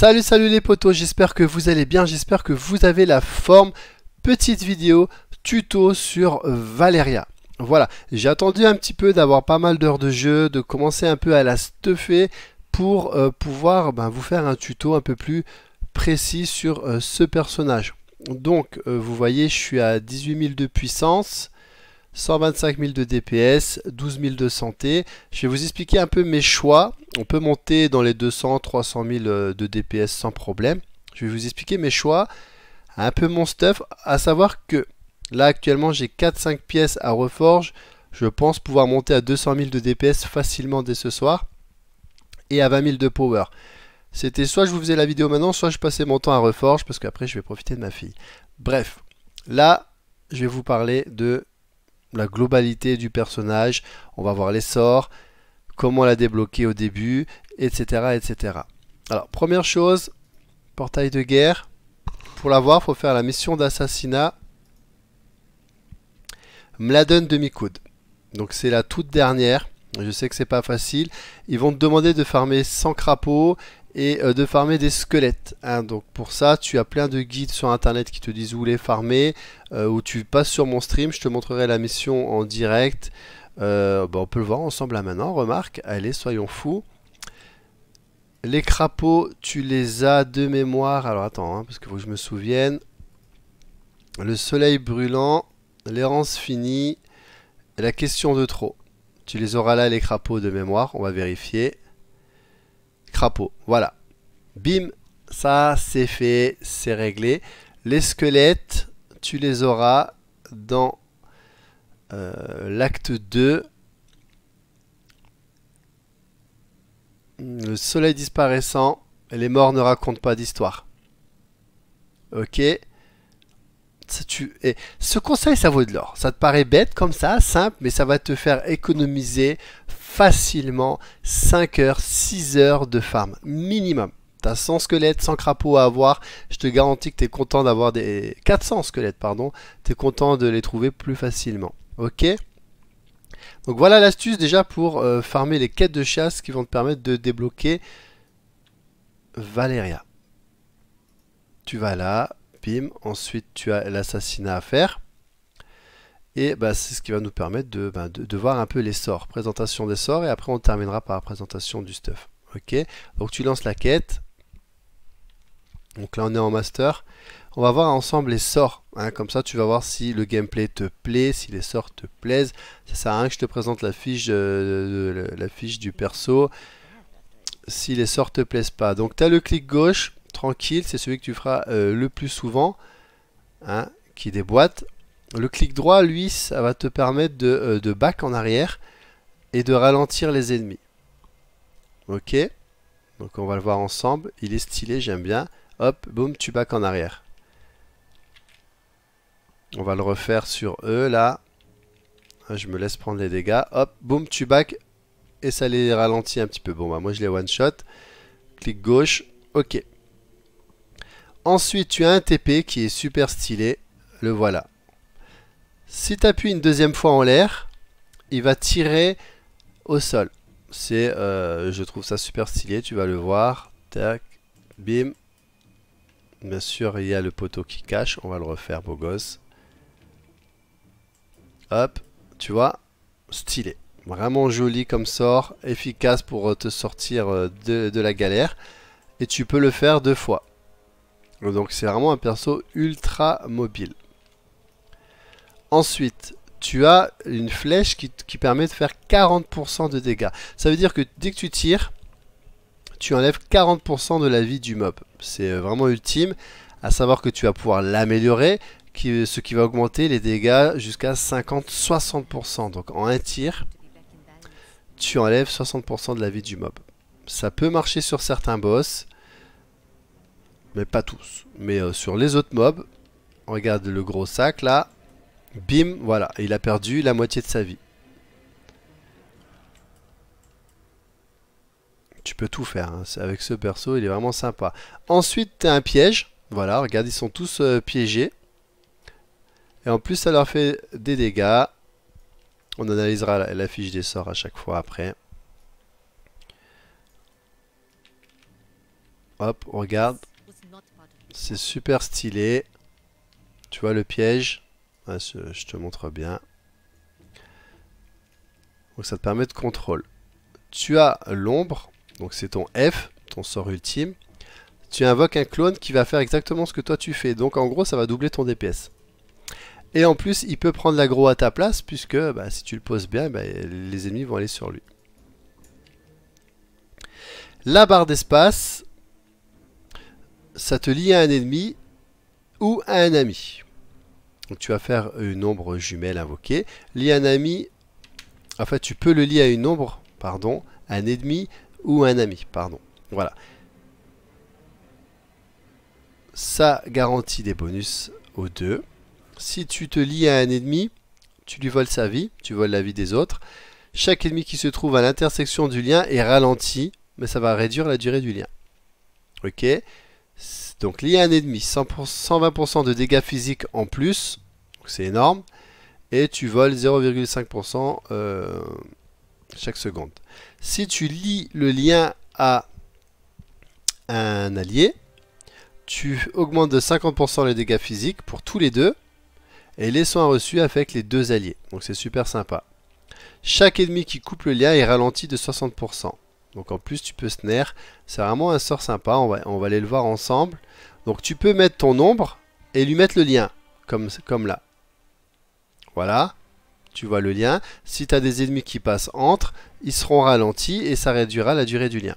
Salut salut les potos, j'espère que vous allez bien, j'espère que vous avez la forme. Petite vidéo tuto sur Valeria. Voilà, j'ai attendu un petit peu d'avoir pas mal d'heures de jeu, de commencer un peu à la stuffer pour euh, pouvoir ben, vous faire un tuto un peu plus précis sur euh, ce personnage. Donc, euh, vous voyez, je suis à 18 000 de puissance. 125 000 de DPS, 12 000 de santé. Je vais vous expliquer un peu mes choix. On peut monter dans les 200, 300 000 de DPS sans problème. Je vais vous expliquer mes choix, un peu mon stuff, à savoir que là actuellement j'ai 4-5 pièces à reforge. Je pense pouvoir monter à 200 000 de DPS facilement dès ce soir et à 20 000 de power. C'était soit je vous faisais la vidéo maintenant, soit je passais mon temps à reforge parce qu'après je vais profiter de ma fille. Bref, là je vais vous parler de la globalité du personnage, on va voir les sorts, comment la débloquer au début, etc. etc. Alors, première chose, portail de guerre. Pour l'avoir, il faut faire la mission d'assassinat Mladen demi-coude. Donc c'est la toute dernière. Je sais que c'est pas facile. Ils vont te demander de farmer 100 crapauds et euh, de farmer des squelettes. Hein. Donc pour ça, tu as plein de guides sur internet qui te disent où les farmer, euh, ou tu passes sur mon stream, je te montrerai la mission en direct. Euh, bah, on peut le voir ensemble là hein, maintenant, remarque, allez soyons fous. Les crapauds, tu les as de mémoire, alors attends, hein, parce qu'il faut que je me souvienne. Le soleil brûlant, l'errance finie, la question de trop. Tu les auras là les crapauds de mémoire, on va vérifier. Voilà. Bim, ça c'est fait, c'est réglé. Les squelettes, tu les auras dans euh, l'acte 2. Le soleil disparaissant, les morts ne racontent pas d'histoire. Ok tu... ce conseil, ça vaut de l'or. Ça te paraît bête comme ça, simple, mais ça va te faire économiser facilement 5 heures, 6 heures de farm, minimum. T'as 100 squelettes, 100 crapauds à avoir. Je te garantis que tu es content d'avoir des... 400 squelettes, pardon. T'es content de les trouver plus facilement. Ok Donc voilà l'astuce déjà pour euh, farmer les quêtes de chasse qui vont te permettre de débloquer Valeria. Tu vas là, Ensuite, tu as l'assassinat à faire. Et bah, c'est ce qui va nous permettre bah, de, voir un peu les sorts. Présentation des sorts et après on terminera par la présentation du stuff. Ok, donc tu lances la quête. Donc là on est en master. On va voir ensemble les sorts. Hein. Comme ça tu vas voir si le gameplay te plaît, si les sorts te plaisent. Ça sert à rien que je te présente la fiche, euh, la fiche du perso. Si les sorts te plaisent pas. Donc tu as le clic gauche tranquille, c'est celui que tu feras euh, le plus souvent, hein, qui déboîte. Le clic droit, lui, ça va te permettre euh, de, back en arrière et de ralentir les ennemis. Ok, donc on va le voir ensemble, il est stylé, j'aime bien. Hop, boum, tu back en arrière. On va le refaire sur eux, là. Ah, je me laisse prendre les dégâts. Hop, boum, tu back. Et ça les ralentit un petit peu. Bon, bah moi je les one-shot. Clic gauche. Ok. Ensuite, tu as un TP qui est super stylé. Le voilà. Si tu appuies une deuxième fois en l'air, il va tirer au sol. C'est, euh, je trouve ça super stylé, tu vas le voir. Tac, bim. Bien sûr, il y a le poteau qui cache. On va le refaire, beau gosse. Hop, tu vois, stylé. Vraiment joli comme sort, efficace pour euh, te sortir euh, de la galère. Et tu peux le faire deux fois. Donc c'est vraiment un perso ultra mobile. Ensuite, tu as une flèche qui, permet de faire 40% de dégâts. Ça veut dire que dès que tu tires, tu enlèves 40% de la vie du mob. C'est euh, vraiment ultime, à savoir que tu vas pouvoir l'améliorer, euh, ce qui va augmenter les dégâts jusqu'à 50-60%. Donc en un tir, tu enlèves 60% de la vie du mob. Ça peut marcher sur certains boss, mais pas tous. Mais euh, sur les autres mobs, regarde le gros sac là, bim, voilà, il a perdu la moitié de sa vie. Tu peux tout faire, hein. avec ce perso, il est vraiment sympa. Ensuite, t'as un piège, voilà, regarde, ils sont tous euh, piégés. Et en plus, ça leur fait des dégâts. On analysera la, fiche des sorts à chaque fois après. Hop, regarde. C'est super stylé. Tu vois le piège je, te montre bien. Donc ça te permet de contrôle. Tu as l'ombre, donc c'est ton F, ton sort ultime. Tu invoques un clone qui va faire exactement ce que toi tu fais. Donc en gros, ça va doubler ton DPS. Et en plus, il peut prendre l'aggro à ta place, puisque bah, si tu le poses bien, bah, les ennemis vont aller sur lui. La barre d'espace, ça te lie à un ennemi ou à un ami. Donc tu vas faire une ombre jumelle invoquée. à un ami, enfin tu peux le lier à une ombre, pardon, un ennemi ou un ami, pardon. Voilà. Ça garantit des bonus aux deux. Si tu te lies à un ennemi, tu lui voles sa vie, tu voles la vie des autres. Chaque ennemi qui se trouve à l'intersection du lien est ralenti, mais ça va réduire la durée du lien. Ok donc lié à un ennemi, 120% de dégâts physiques en plus, c'est énorme, et tu voles 0,5% euh, chaque seconde. Si tu lis le lien à un allié, tu augmentes de 50% les dégâts physiques pour tous les deux, et les soins reçus avec les deux alliés. Donc c'est super sympa. Chaque ennemi qui coupe le lien est ralenti de 60%. Donc en plus tu peux snare. C'est vraiment un sort sympa. On va, on va, aller le voir ensemble. Donc tu peux mettre ton ombre et lui mettre le lien. Comme, comme là. Voilà. Tu vois le lien. Si tu as des ennemis qui passent entre, ils seront ralentis et ça réduira la durée du lien.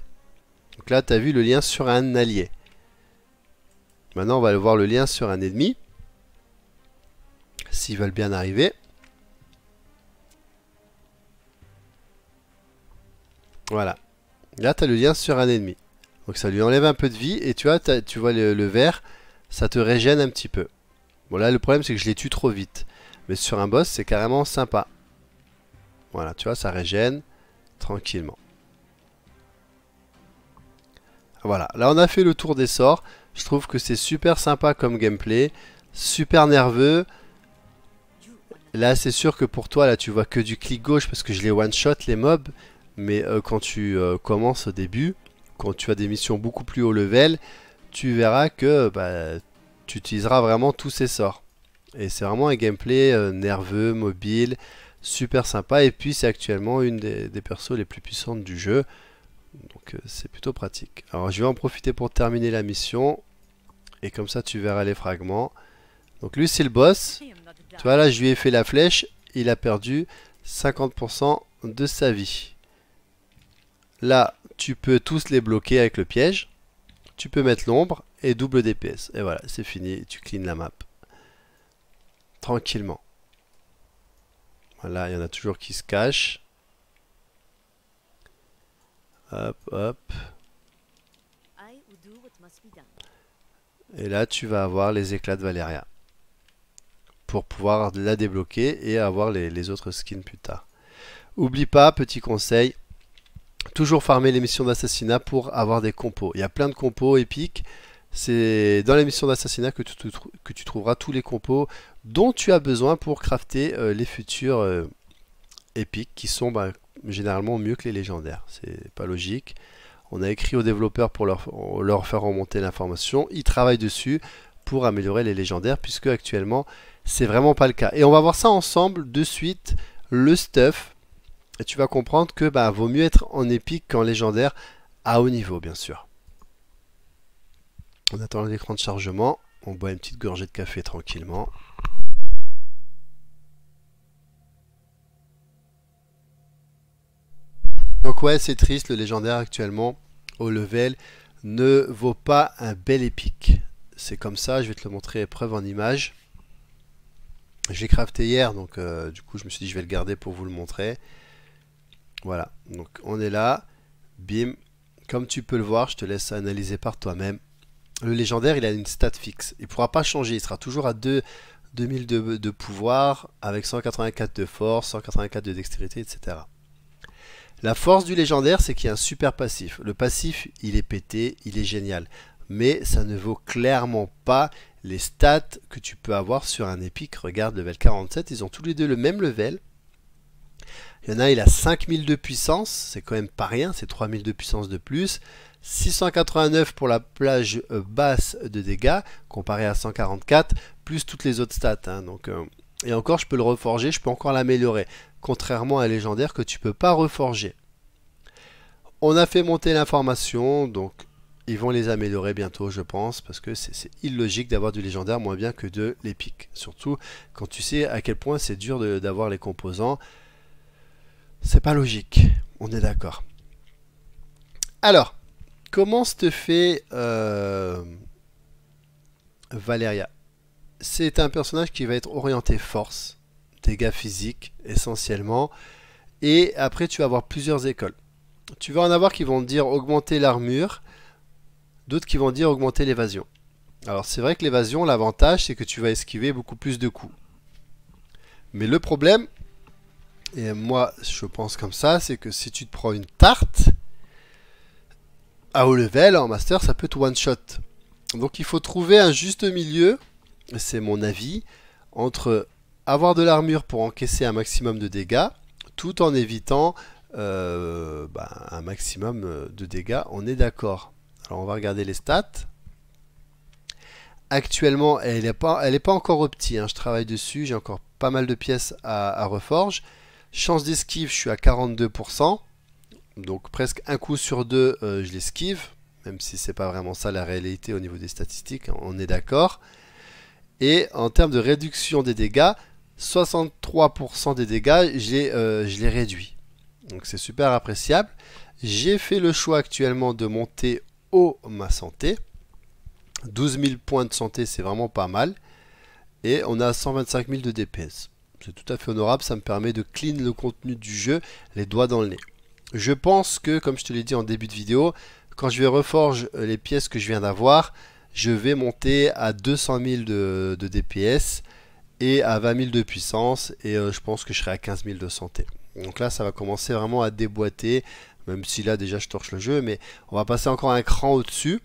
Donc là tu as vu le lien sur un allié. Maintenant on va voir le lien sur un ennemi. S'ils veulent bien arriver. Voilà. Là, tu as le lien sur un ennemi. Donc ça lui enlève un peu de vie et tu vois, tu vois le, vert, ça te régène un petit peu. Bon là, le problème c'est que je les tue trop vite. Mais sur un boss, c'est carrément sympa. Voilà, tu vois, ça régène tranquillement. Voilà, là on a fait le tour des sorts. Je trouve que c'est super sympa comme gameplay, super nerveux. Là, c'est sûr que pour toi, là, tu vois que du clic gauche parce que je les one-shot, les mobs. Mais euh, quand tu euh, commences au début, quand tu as des missions beaucoup plus haut level, tu verras que bah, tu utiliseras vraiment tous ces sorts. Et c'est vraiment un gameplay euh, nerveux, mobile, super sympa. Et puis c'est actuellement une des, des, persos les plus puissantes du jeu. Donc c'est plutôt pratique. Alors je vais en profiter pour terminer la mission. Et comme ça tu verras les fragments. Donc lui c'est le boss. Tu vois là je lui ai fait la flèche. Il a perdu 50% de sa vie. Là, tu peux tous les bloquer avec le piège. Tu peux mettre l'ombre et double DPS. Et voilà, c'est fini. Tu clean la map. Tranquillement. Voilà, il y en a toujours qui se cachent. Hop, hop. Et là, tu vas avoir les éclats de Valeria. Pour pouvoir la débloquer et avoir les, autres skins plus tard. Oublie pas, petit conseil, toujours farmer les missions d'assassinat pour avoir des compos. Il y a plein de compos épiques. C'est dans les missions d'assassinat que, tu trouveras tous les compos dont tu as besoin pour crafter euh, les futurs euh, épiques qui sont bah, généralement mieux que les légendaires. C'est pas logique. On a écrit aux développeurs pour leur, leur faire remonter l'information. Ils travaillent dessus pour améliorer les légendaires puisque actuellement c'est vraiment pas le cas. Et on va voir ça ensemble de suite. Le stuff, et tu vas comprendre que bah, vaut mieux être en épique qu'en légendaire à haut niveau, bien sûr. On attend l'écran de chargement. On boit une petite gorgée de café tranquillement. Donc ouais, c'est triste, le légendaire actuellement au level ne vaut pas un bel épique. C'est comme ça, je vais te le montrer épreuve en image. Je l'ai crafté hier, donc euh, du coup je me suis dit je vais le garder pour vous le montrer. Voilà, donc on est là. Bim. Comme tu peux le voir, je te laisse analyser par toi-même. Le légendaire, il a une stat fixe. Il ne pourra pas changer. Il sera toujours à 2, 2000 de, de, pouvoir avec 184 de force, 184 de dextérité, etc. La force du légendaire, c'est qu'il y a un super passif. Le passif, il est pété, il est génial. Mais ça ne vaut clairement pas les stats que tu peux avoir sur un épique. Regarde, level 47, ils ont tous les deux le même level. Il y en a, il a 5000 de puissance, c'est quand même pas rien, c'est 3000 de puissance de plus. 689 pour la plage euh, basse de dégâts, comparé à 144, plus toutes les autres stats. Hein. donc, euh, et encore, je peux le reforger, je peux encore l'améliorer. Contrairement à un légendaire que tu peux pas reforger. On a fait monter l'information, donc ils vont les améliorer bientôt, je pense, parce que c'est illogique d'avoir du légendaire moins bien que de l'épique. Surtout quand tu sais à quel point c'est dur d'avoir les composants. C'est pas logique, on est d'accord. Alors, comment se te fait euh, Valeria C'est un personnage qui va être orienté force, dégâts physiques essentiellement, et après tu vas avoir plusieurs écoles. Tu vas en avoir qui vont dire augmenter l'armure, d'autres qui vont dire augmenter l'évasion. Alors c'est vrai que l'évasion, l'avantage c'est que tu vas esquiver beaucoup plus de coups. Mais le problème, et moi je pense comme ça, c'est que si tu te prends une tarte, à haut level, en master, ça peut être one-shot. Donc il faut trouver un juste milieu, c'est mon avis, entre avoir de l'armure pour encaisser un maximum de dégâts, tout en évitant euh, bah, un maximum euh, de dégâts, on est d'accord. Alors on va regarder les stats. Actuellement, elle n'est pas, pas encore optique hein. je travaille dessus, j'ai encore pas mal de pièces à reforge. Chance d'esquive, je suis à 42%. Donc presque un coup sur deux, euh, je l'esquive. Même si c'est pas vraiment ça la réalité au niveau des statistiques, on est d'accord. Et en termes de réduction des dégâts, 63% des dégâts, euh, je les réduis. Donc c'est super appréciable. J'ai fait le choix actuellement de monter haut ma santé. 12 000 points de santé, c'est vraiment pas mal. Et on a 125 000 de DPS. C'est tout à fait honorable, ça me permet de clean le contenu du jeu, les doigts dans le nez. Je pense que, comme je te l'ai dit en début de vidéo, quand je vais reforger euh, les pièces que je viens d'avoir, je vais monter à 200 000 de, DPS et à 20 000 de puissance et euh, je pense que je serai à 15 000 de santé. Donc là, ça va commencer vraiment à déboîter, même si là déjà je torche le jeu, mais on va passer encore un cran au-dessus.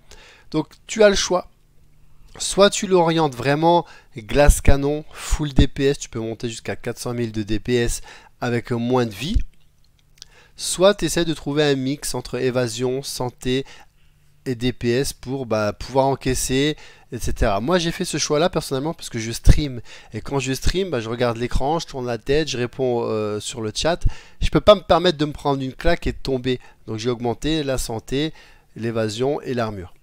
Donc tu as le choix Soit tu l'orientes vraiment glace canon, full DPS, tu peux monter jusqu'à 400 000 de DPS avec moins de vie. Soit tu essaies de trouver un mix entre évasion, santé et DPS pour bah, pouvoir encaisser, etc. Moi j'ai fait ce choix là personnellement parce que je stream. Et quand je stream, bah, je regarde l'écran, je tourne la tête, je réponds euh, sur le chat. Je ne peux pas me permettre de me prendre une claque et de tomber. Donc j'ai augmenté la santé, l'évasion et l'armure.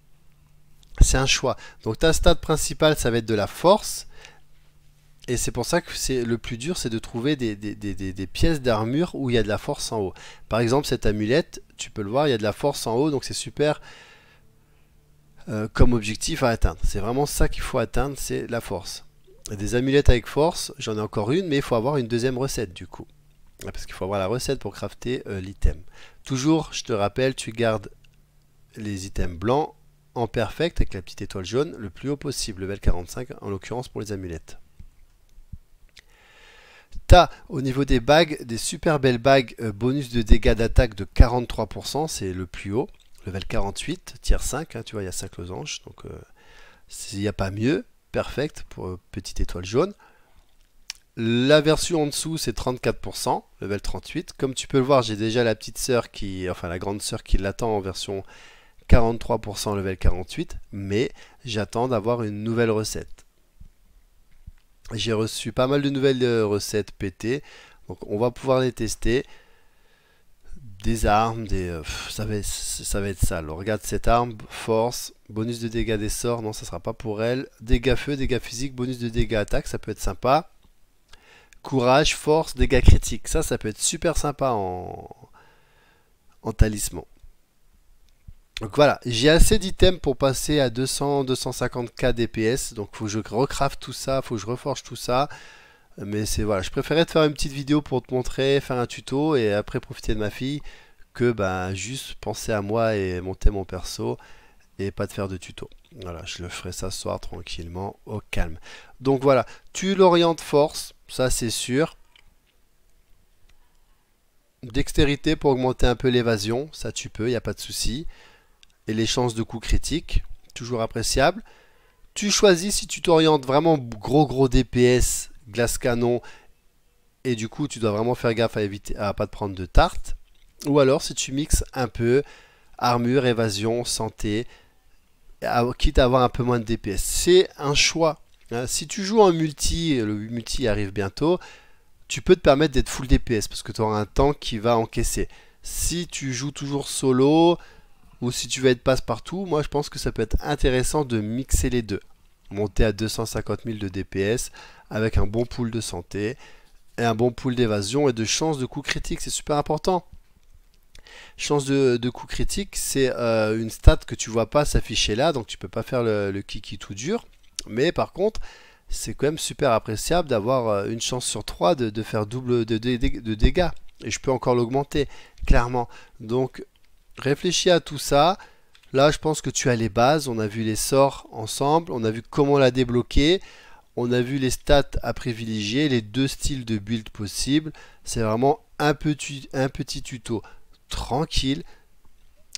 C'est un choix. Donc ta stade principale, ça va être de la force. Et c'est pour ça que c'est le plus dur, c'est de trouver des, pièces d'armure où il y a de la force en haut. Par exemple, cette amulette, tu peux le voir, il y a de la force en haut, donc c'est super euh, comme objectif à atteindre. C'est vraiment ça qu'il faut atteindre, c'est la force. des amulettes avec force, j'en ai encore une, mais il faut avoir une deuxième recette du coup. Ah, parce qu'il faut avoir la recette pour crafter euh, l'item. Toujours, je te rappelle, tu gardes les items blancs en perfect avec la petite étoile jaune le plus haut possible, level 45 en l'occurrence pour les amulettes. T'as au niveau des bagues des super belles bagues euh, bonus de dégâts d'attaque de 43%, c'est le plus haut, level 48, tiers 5, tu vois il y a 5 losanges, donc euh, s'il n'y a pas mieux, perfect pour euh, petite étoile jaune. La version en dessous c'est 34%, level 38. Comme tu peux le voir, j'ai déjà la petite sœur qui, enfin la grande sœur qui l'attend en version 43% level 48, mais j'attends d'avoir une nouvelle recette. J'ai reçu pas mal de nouvelles euh, recettes PT, donc on va pouvoir les tester. Des armes, des, euh, ça, va, être ça. regarde cette arme, force, bonus de dégâts des sorts, non ça sera pas pour elle. Dégâts feu, dégâts physiques, bonus de dégâts attaque, ça peut être sympa. Courage, force, dégâts critiques, ça ça peut être super sympa en talisman. Donc voilà, j'ai assez d'items pour passer à 200-250k DPS, donc faut que je recrafte tout ça, faut que je reforge tout ça. Mais c'est voilà, je préférais te faire une petite vidéo pour te montrer, faire un tuto et après profiter de ma fille que ben juste penser à moi et monter mon perso et pas de faire de tuto. Voilà, je le ferai s'asseoir soir tranquillement, au calme. Donc voilà, tu l'orientes force, ça c'est sûr. Dextérité pour augmenter un peu l'évasion, ça tu peux, il n'y a pas de souci et les chances de coups critiques, toujours appréciable. Tu choisis si tu t'orientes vraiment gros gros DPS, glace canon, et du coup tu dois vraiment faire gaffe à éviter à pas te prendre de tarte. Ou alors si tu mixes un peu armure, évasion, santé, quitte à avoir un peu moins de DPS. C'est un choix. Hein, si tu joues en multi, le multi arrive bientôt, tu peux te permettre d'être full DPS parce que tu auras un tank qui va encaisser. Si tu joues toujours solo, ou si tu veux être passe-partout, moi je pense que ça peut être intéressant de mixer les deux. Monter à 250 000 de DPS avec un bon pool de santé et un bon pool d'évasion et de chance de coup critique, c'est super important. Chance de, coup critique, c'est euh, une stat que tu vois pas s'afficher là, donc tu peux pas faire le, kiki tout dur. Mais par contre, c'est quand même super appréciable d'avoir euh, une chance sur 3 de, faire double de, dégâts. Et je peux encore l'augmenter, clairement. Donc réfléchis à tout ça. Là, je pense que tu as les bases. On a vu les sorts ensemble. On a vu comment la débloquer. On a vu les stats à privilégier, les deux styles de build possibles. C'est vraiment un petit, un petit tuto tranquille,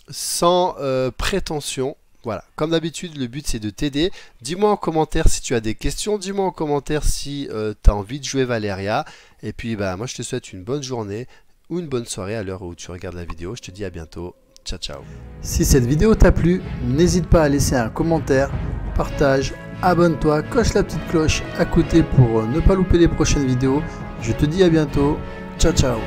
sans euh, prétention. Voilà, comme d'habitude, le but c'est de t'aider. Dis-moi en commentaire si tu as des questions, dis-moi en commentaire si euh, tu as envie de jouer Valeria. Et puis, bah, moi je te souhaite une bonne journée ou une bonne soirée à l'heure où tu regardes la vidéo. Je te dis à bientôt. Ciao Si cette vidéo t'a plu, n'hésite pas à laisser un commentaire, partage, abonne-toi, coche la petite cloche à côté pour ne pas louper les prochaines vidéos. Je te dis à bientôt. Ciao ciao.